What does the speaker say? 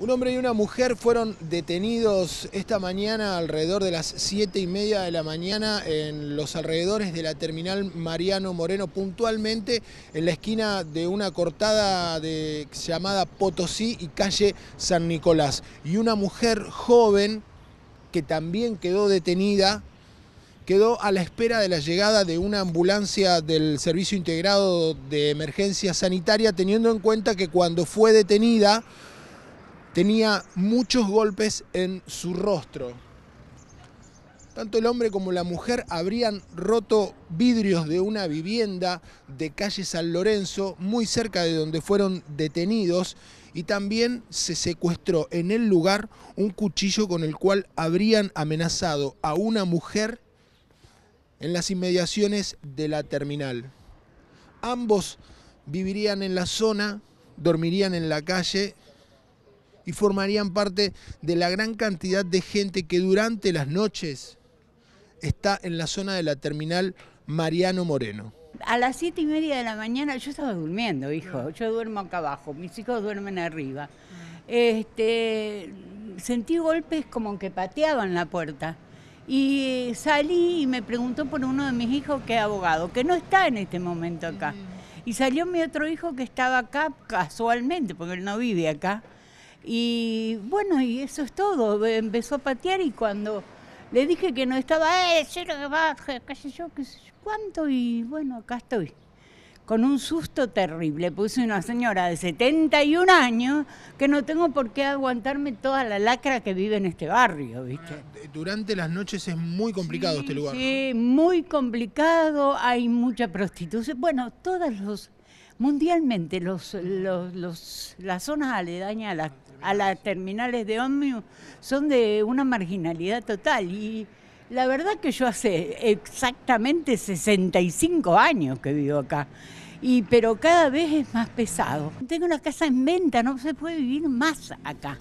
Un hombre y una mujer fueron detenidos esta mañana alrededor de las 7 y media de la mañana en los alrededores de la terminal Mariano Moreno, puntualmente en la esquina de una cortada de, llamada Potosí y calle San Nicolás. Y una mujer joven que también quedó detenida quedó a la espera de la llegada de una ambulancia del Servicio Integrado de Emergencia Sanitaria, teniendo en cuenta que cuando fue detenida Tenía muchos golpes en su rostro. Tanto el hombre como la mujer habrían roto vidrios de una vivienda de calle San Lorenzo, muy cerca de donde fueron detenidos, y también se secuestró en el lugar un cuchillo con el cual habrían amenazado a una mujer en las inmediaciones de la terminal. Ambos vivirían en la zona, dormirían en la calle y formarían parte de la gran cantidad de gente que durante las noches está en la zona de la terminal Mariano Moreno. A las siete y media de la mañana yo estaba durmiendo, hijo. Yo duermo acá abajo, mis hijos duermen arriba. Este, sentí golpes como que pateaban la puerta. Y salí y me preguntó por uno de mis hijos que es abogado, que no está en este momento acá. Mm. Y salió mi otro hijo que estaba acá casualmente, porque él no vive acá. Y bueno, y eso es todo. Empezó a patear y cuando le dije que no estaba, ¡eh, lo que baje! ¿Qué yo? ¿Qué ¿Cuánto? Y bueno, acá estoy. Con un susto terrible. Puse una señora de 71 años que no tengo por qué aguantarme toda la lacra que vive en este barrio, ¿viste? Durante las noches es muy complicado este lugar. Sí, muy complicado. Hay mucha prostitución. Bueno, todas los mundialmente los, los, las zonas aledañas a las a las terminales de ómnibus son de una marginalidad total. Y la verdad que yo hace exactamente 65 años que vivo acá. Y, pero cada vez es más pesado. Tengo una casa en venta, no se puede vivir más acá.